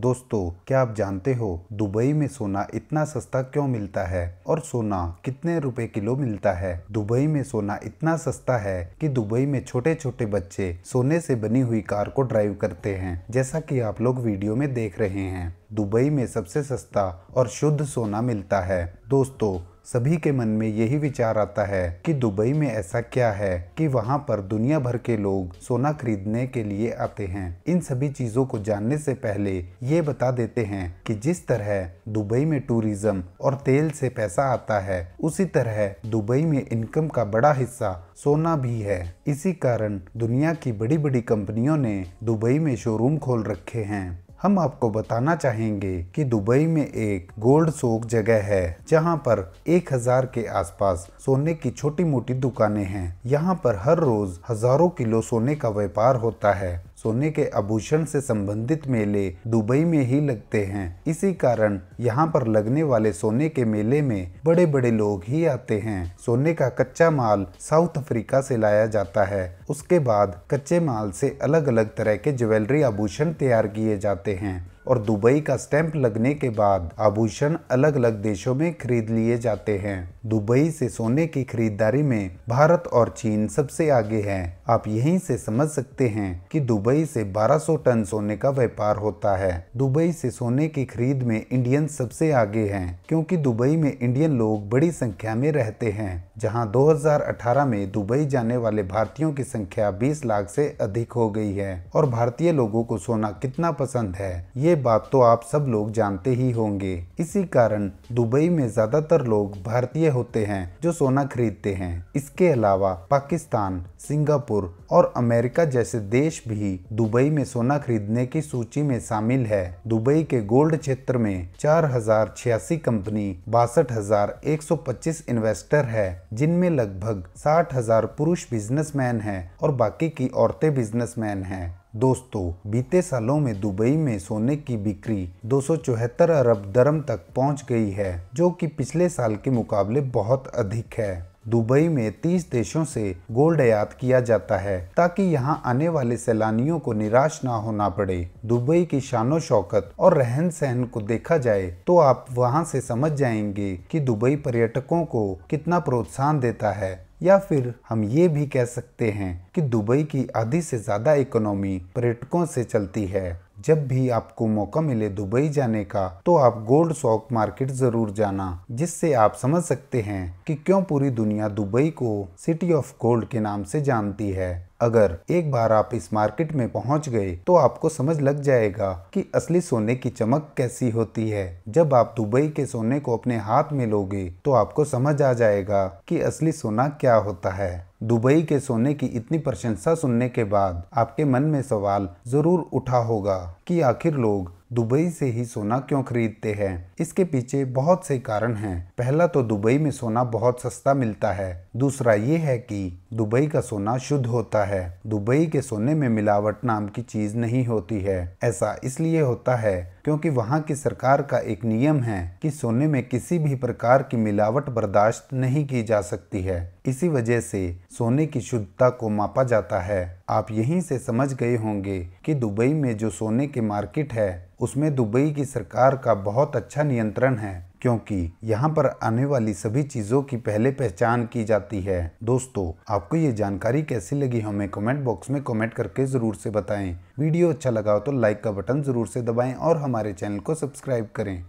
दोस्तों क्या आप जानते हो दुबई में सोना इतना सस्ता क्यों मिलता है और सोना कितने रुपए किलो मिलता है दुबई में सोना इतना सस्ता है कि दुबई में छोटे छोटे बच्चे सोने से बनी हुई कार को ड्राइव करते हैं जैसा कि आप लोग वीडियो में देख रहे हैं दुबई में सबसे सस्ता और शुद्ध सोना मिलता है दोस्तों सभी के मन में यही विचार आता है कि दुबई में ऐसा क्या है कि वहाँ पर दुनिया भर के लोग सोना खरीदने के लिए आते हैं इन सभी चीजों को जानने से पहले ये बता देते हैं कि जिस तरह दुबई में टूरिज्म और तेल से पैसा आता है उसी तरह दुबई में इनकम का बड़ा हिस्सा सोना भी है इसी कारण दुनिया की बड़ी बड़ी कंपनियों ने दुबई में शोरूम खोल रखे हैं हम आपको बताना चाहेंगे कि दुबई में एक गोल्ड सोक जगह है जहां पर 1000 के आसपास सोने की छोटी मोटी दुकानें हैं यहां पर हर रोज हजारों किलो सोने का व्यापार होता है सोने के आभूषण से संबंधित मेले दुबई में ही लगते हैं इसी कारण यहाँ पर लगने वाले सोने के मेले में बड़े बड़े लोग ही आते हैं सोने का कच्चा माल साउथ अफ्रीका से लाया जाता है उसके बाद कच्चे माल से अलग अलग तरह के ज्वेलरी आभूषण तैयार किए जाते हैं और दुबई का स्टैंप लगने के बाद आभूषण अलग अलग देशों में खरीद लिए जाते हैं दुबई से सोने की खरीदारी में भारत और चीन सबसे आगे हैं आप यहीं से समझ सकते हैं कि दुबई से 1200 टन सोने का व्यापार होता है दुबई से सोने की खरीद में इंडियन सबसे आगे हैं क्योंकि दुबई में इंडियन लोग बड़ी संख्या में रहते हैं जहां 2018 में दुबई जाने वाले भारतीयों की संख्या 20 लाख से अधिक हो गई है और भारतीय लोगों को सोना कितना पसंद है ये ये बात तो आप सब लोग जानते ही होंगे इसी कारण दुबई में ज्यादातर लोग भारतीय होते हैं जो सोना खरीदते हैं इसके अलावा पाकिस्तान सिंगापुर और अमेरिका जैसे देश भी दुबई में सोना खरीदने की सूची में शामिल है दुबई के गोल्ड क्षेत्र में चार हजार छियासी कंपनी बासठ हजार एक सौ पच्चीस इन्वेस्टर है जिनमें लगभग साठ हजार पुरुष बिजनेसमैन हैं और बाकी की औरतें बिजनेसमैन हैं दोस्तों बीते सालों में दुबई में सोने की बिक्री दो अरब दरम तक पहुंच गई है जो कि पिछले साल के मुकाबले बहुत अधिक है दुबई में 30 देशों से गोल्ड आयात किया जाता है ताकि यहां आने वाले सैलानियों को निराश ना होना पड़े दुबई की शानो शौकत और रहन सहन को देखा जाए तो आप वहां से समझ जाएंगे कि दुबई पर्यटकों को कितना प्रोत्साहन देता है या फिर हम ये भी कह सकते हैं कि दुबई की आधी से ज़्यादा इकोनॉमी पर्यटकों से चलती है जब भी आपको मौका मिले दुबई जाने का तो आप गोल्ड स्टॉक मार्केट जरूर जाना जिससे आप समझ सकते हैं कि क्यों पूरी दुनिया दुबई को सिटी ऑफ गोल्ड के नाम से जानती है अगर एक बार आप इस मार्केट में पहुंच गए तो आपको समझ लग जाएगा कि असली सोने की चमक कैसी होती है जब आप दुबई के सोने को अपने हाथ में लोगे तो आपको समझ आ जाएगा कि असली सोना क्या होता है दुबई के सोने की इतनी प्रशंसा सुनने के बाद आपके मन में सवाल जरूर उठा होगा कि आखिर लोग दुबई से ही सोना क्यों खरीदते हैं इसके पीछे बहुत से कारण हैं पहला तो दुबई में सोना बहुत सस्ता मिलता है दूसरा ये है कि दुबई का सोना शुद्ध होता है दुबई के सोने में मिलावट नाम की चीज नहीं होती है ऐसा इसलिए होता है क्योंकि वहाँ की सरकार का एक नियम है कि सोने में किसी भी प्रकार की मिलावट बर्दाश्त नहीं की जा सकती है इसी वजह से सोने की शुद्धता को मापा जाता है आप यहीं से समझ गए होंगे कि दुबई में जो सोने की मार्केट है उसमें दुबई की सरकार का बहुत अच्छा नियंत्रण है क्योंकि यहाँ पर आने वाली सभी चीज़ों की पहले पहचान की जाती है दोस्तों आपको ये जानकारी कैसी लगी हमें कमेंट बॉक्स में कमेंट करके ज़रूर से बताएं वीडियो अच्छा लगा तो लाइक का बटन ज़रूर से दबाएं और हमारे चैनल को सब्सक्राइब करें